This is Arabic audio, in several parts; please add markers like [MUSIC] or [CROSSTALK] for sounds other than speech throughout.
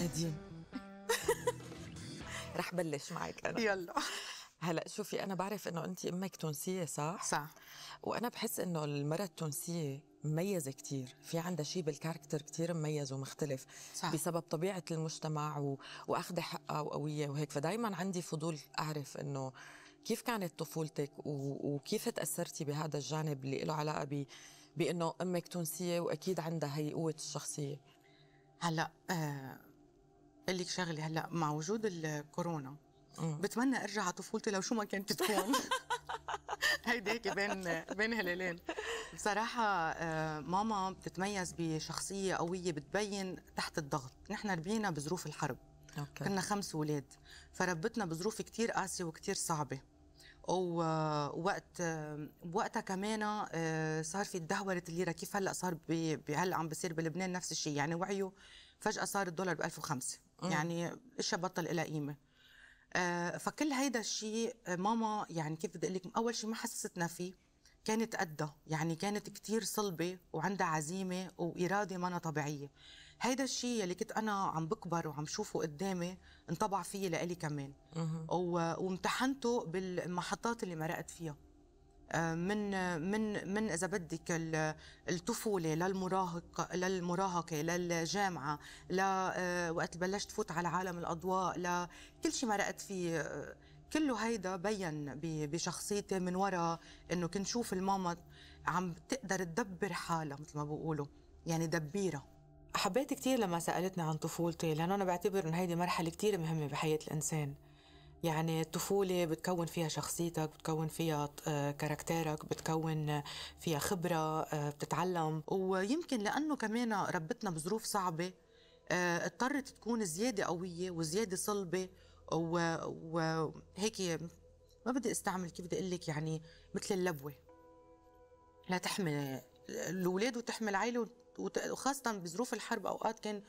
نادين [LAUGHS] رح بلش معك انا يلا هلا شوفي انا بعرف انه انت امك تونسيه صح؟ صح وانا بحس انه المراه التونسيه مميزة كتير في عندها شيء بالكاركتر كتير مميز ومختلف صح. بسبب طبيعة المجتمع و... وأخذ حقها وقوية وهيك فدايما عندي فضول أعرف إنه كيف كانت طفولتك و... وكيف تأثرتي بهذا الجانب اللي له علاقة ب... بإنه أمك تونسية وأكيد عندها هي قوة الشخصية هلأ آه نقول لك شغله هلا مع وجود الكورونا بتمنى ارجع على طفولتي لو شو ما كانت تكون [LAUGHS] هيدي هيك بين بين هلالين بصراحة آه، ماما بتتميز بشخصية قوية بتبين تحت الضغط نحن ربينا بظروف الحرب أوكي. كنا خمس أولاد فربتنا بظروف كتير قاسية وكتير صعبة ووقت وقتها كمان آه، صار في تدهورت الليرة كيف هلا صار بهلأ عم بصير بلبنان نفس الشيء يعني وعيه فجأة صار الدولار ب 1005 يعني اشياء بطل لها قيمه آه، فكل هيدا الشيء آه، ماما يعني كيف بدي اقول لك اول شيء ما حسستنا فيه كانت قدها يعني كانت كتير صلبة وعندها عزيمة وإرادة مانا طبيعية هيدا الشيء يلي كنت أنا عم بكبر وعم شوفه قدامي انطبع فيي لإلي كمان و... وامتحنته بالمحطات اللي مرقت فيها من من من اذا بدك الطفوله للمراهق للمراهقه للجامعه لوقت آه، بلشت فوت على عالم الاضواء لكل شيء مرقت فيه كله هيدا بين بشخصيتي من وراء انه كنت شوف الماما عم تقدر تدبر حالها مثل ما بقولوا يعني دبيره حبيت كثير لما سالتني عن طفولتي لانه انا بعتبر انه هيدي مرحله كثير مهمه بحياه الانسان يعني الطفولة بتكون فيها شخصيتك بتكون فيها آه، كاركتيرك بتكون فيها خبرة آه، بتتعلم ويمكن لأنه كمان ربتنا بظروف صعبة آه، اضطرت تكون زيادة قوية وزيادة صلبة وهيك ما بدي استعمل كيف بدي اقول لك يعني مثل اللبوه لا تحمل الاولاد وتحمل عائله وخاصه بظروف الحرب اوقات كان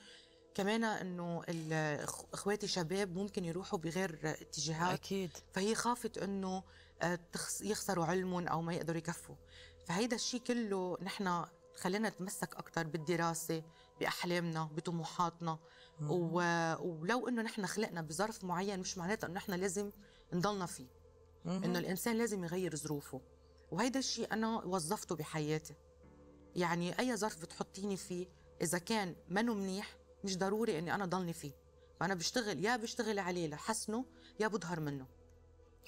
كمان انه اخواتي شباب ممكن يروحوا بغير اتجاهات اكيد فهي خافت انه آه، يخسروا علمهم او ما يقدروا يكفوا فهيدا الشيء كله نحن خلينا نتمسك اكثر بالدراسه باحلامنا بطموحاتنا و... ولو انه نحن خلقنا بظرف معين مش معناتها انه نحن لازم نضلنا فيه انه الانسان لازم يغير ظروفه وهيدا الشيء انا وظفته بحياتي يعني اي ظرف بتحطيني فيه اذا كان منه منيح مش ضروري اني انا ضلني فيه فانا بشتغل يا بشتغل عليه لحسنه يا بظهر منه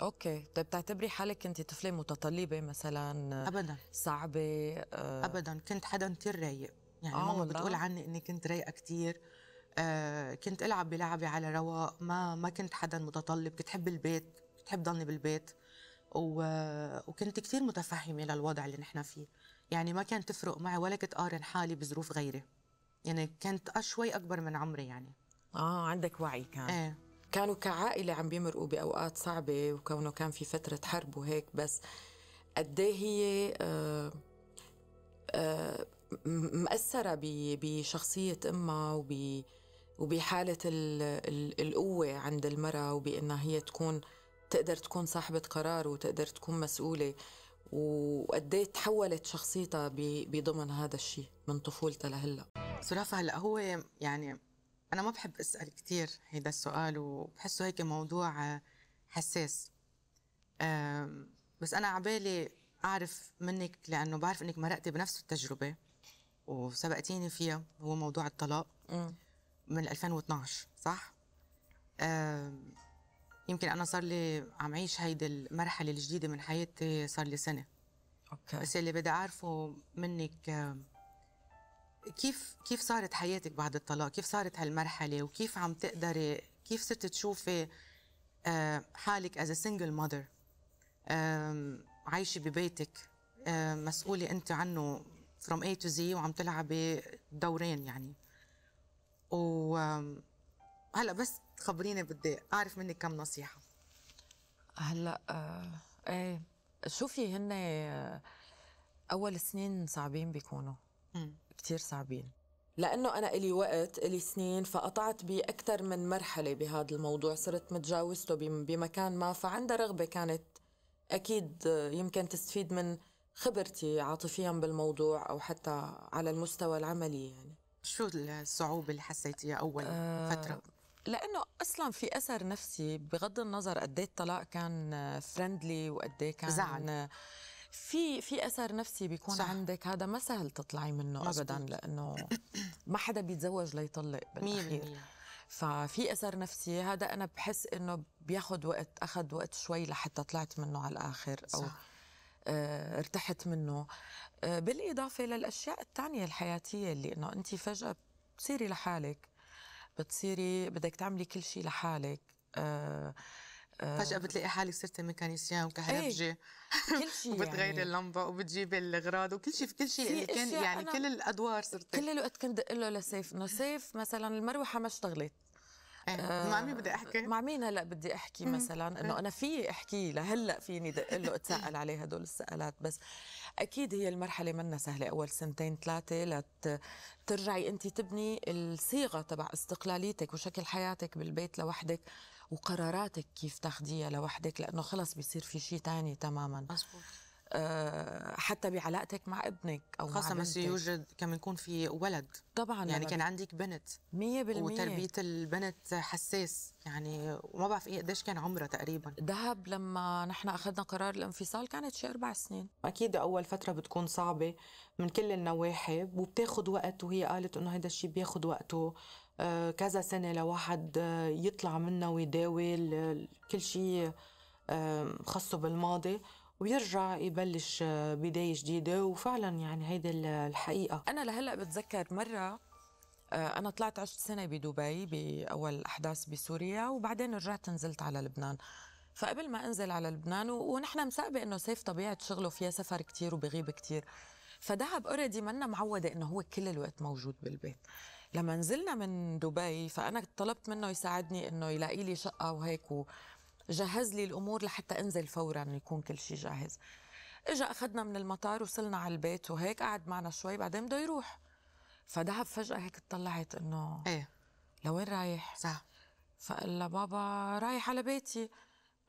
اوكي طيب بتعتبري حالك انت طفله متطلبه مثلا ابدا صعبه آه ابدا كنت حدا كثير رايق يعني آه ماما بتقول عني اني كنت رايقه كثير آه كنت العب بلعبي على رواق ما ما كنت حدا متطلب كنت حب البيت كنت حب ضلني بالبيت و... وكنت كثير متفهمه للوضع اللي نحن فيه يعني ما كان تفرق معي ولا كنت قارن حالي بظروف غيري يعني كانت شوي اكبر من عمري يعني اه عندك وعي كان ايه كانوا كعائله عم بيمرقوا باوقات صعبه وكونه كان في فتره حرب وهيك بس قد إيه هي آه آه مأثرة بشخصية أمها وب وبحالة ال ال القوة عند المرأة وبإنها هي تكون تقدر تكون صاحبة قرار وتقدر تكون مسؤولة وقد إيه تحولت شخصيتها بضمن هذا الشيء من طفولتها لهلا صراحه هلا هو يعني انا ما بحب اسال كثير هيدا السؤال وبحسه هيك موضوع آه، حساس بس انا عبالي اعرف منك لانه بعرف انك مرقتي بنفس التجربه وسبقتيني فيها هو موضوع الطلاق م. من 2012 صح؟ يمكن انا صار لي عم عيش هيدي المرحله الجديده من حياتي صار لي سنه اوكي بس اللي بدي اعرفه منك كيف كيف صارت حياتك بعد الطلاق كيف صارت هالمرحله وكيف عم تقدري كيف صرت تشوفي آه، حالك از سنجل ماذر عايشه ببيتك مسؤوله انت عنه فروم اي تو زي وعم تلعبي دورين يعني و هلا بس تخبريني بدي اعرف منك كم نصيحه هلا آه، ايه شوفي هن آه، اول سنين صعبين بيكونوا كتير صعبين لأنه أنا إلي وقت إلي سنين فقطعت بأكثر من مرحلة بهذا الموضوع صرت متجاوزته بمكان ما فعندها رغبة كانت أكيد يمكن تستفيد من خبرتي عاطفيا بالموضوع أو حتى على المستوى العملي يعني شو الصعوبة اللي حسيتيها أول آه فترة؟ لانه اصلا في اثر نفسي بغض النظر قد ايه الطلاق كان فريندلي وقد ايه كان زعل. في في اثر نفسي بيكون صح. عندك هذا ما سهل تطلعي منه مزبوط. ابدا لانه [COUGHS] ما حدا بيتزوج ليطلق بالاخير مين. ففي اثر نفسي هذا انا بحس انه بياخذ وقت اخذ وقت شوي لحتى طلعت منه على الاخر او صح. آه ارتحت منه آه بالاضافه للاشياء الثانيه الحياتيه اللي انه انت فجاه بتصيري لحالك بتصيري بدك تعملي كل شيء لحالك آه فجأة بتلاقي حالك صرتي ميكانيسيان وكهربجي إيه، كل [LAUGHS] شيء وبتغيري يعني. اللمبه وبتجيبي الاغراض وكل شيء في كل شيء كان يعني كل الادوار صرت كل الوقت كنت دق له لسيف انه سيف مثلا المروحه ما اشتغلت إيه، آه، مع مين بدي احكي؟ مع مين هلا بدي احكي مثلا إيه. انه انا في احكي لهلا فيني دق له اتساءل عليه هدول السؤالات بس اكيد هي المرحله منا سهله اول سنتين ثلاثه لترجعي انت تبني الصيغه تبع استقلاليتك وشكل حياتك بالبيت لوحدك وقراراتك كيف تاخديها لوحدك لانه خلص بيصير في شيء تاني تماما آه، حتى بعلاقتك مع ابنك او خاصه مع بنتك. يوجد كم يكون في ولد طبعا يعني كان عندك بنت 100% وتربيه البنت حساس يعني وما بعرف ايه قديش كان عمرها تقريبا ذهب لما نحن اخذنا قرار الانفصال كانت شي اربع سنين اكيد اول فتره بتكون صعبه من كل النواحي وبتاخذ وقت وهي قالت انه هذا الشيء بياخذ وقته آه، كذا سنة لواحد آه، يطلع منها ويداوي كل شيء آه، خصه بالماضي ويرجع يبلش بداية جديدة وفعلا يعني هيدي الحقيقة أنا لهلأ بتذكر مرة أنا طلعت عشت سنة بدبي بأول أحداث بسوريا وبعدين رجعت نزلت على لبنان فقبل ما أنزل على لبنان ونحن مسابقة إنه سيف طبيعة شغله فيها سفر كتير وبغيب كتير فدهب اوريدي منا معوده انه هو كل الوقت موجود بالبيت لما نزلنا من دبي فانا طلبت منه يساعدني انه يلاقي لي شقه وهيك وجهز لي الامور لحتى انزل فورا يكون كل شيء جاهز اجا اخذنا من المطار وصلنا على البيت وهيك قعد معنا شوي بعدين بده يروح فذهب فجاه هيك اطلعت انه ايه لوين رايح؟ صح فقال لها بابا رايح على بيتي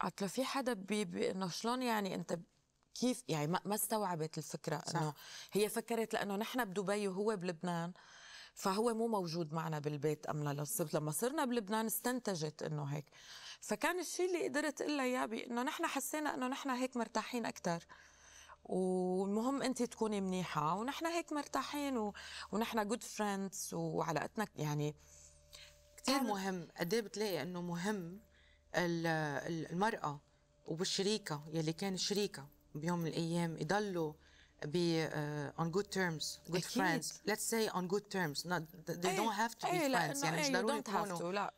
قالت له في حدا بي انه شلون يعني انت كيف يعني ما استوعبت الفكره انه هي فكرت لانه نحن بدبي وهو بلبنان فهو مو موجود معنا بالبيت أم صرت لما صرنا بلبنان استنتجت إنه هيك فكان الشيء اللي قدرت اقول لها اياه بانه نحن حسينا انه نحن هيك مرتاحين اكثر والمهم انت تكوني منيحه ونحن هيك مرتاحين و... ونحن جود فريندز وعلاقتنا يعني كثير مهم قد ايه بتلاقي انه مهم المراه وبالشريكه يلي كان شريكه بيوم من الايام يضلوا be uh, on good terms, good أكيد. friends. Let's say on good terms. Not they أي. don't have to be إيه، friends. يعني مش إيه، ضروري يكونوا لا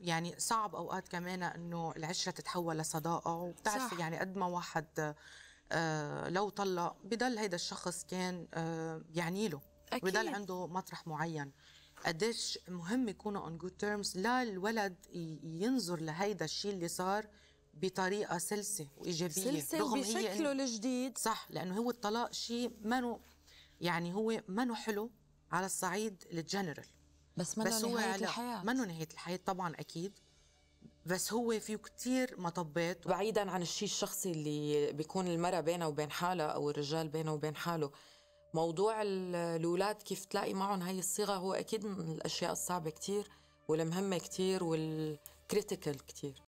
يعني صعب اوقات كمان انه العشره تتحول لصداقه وبتعرفي يعني قد ما واحد آه لو طلق بضل هيدا الشخص كان آه يعني له أكيد. بضل عنده مطرح معين قديش مهم يكونوا on good terms لا الولد ينظر لهيدا الشيء اللي صار بطريقه سلسه وايجابيه سلسة بشكله الجديد صح لانه هو الطلاق شيء ما يعني هو ما حلو على الصعيد الجنرال بس منه بس هو نهاية على... الحياة منه نهاية الحياة طبعا أكيد بس هو فيه كتير مطبات بعيدا عن الشيء الشخصي اللي بيكون المرأة بينها وبين حالها أو الرجال بينه وبين حاله موضوع الأولاد كيف تلاقي معهم هاي الصيغة هو أكيد من الأشياء الصعبة كتير والمهمة كتير والكريتيكال كتير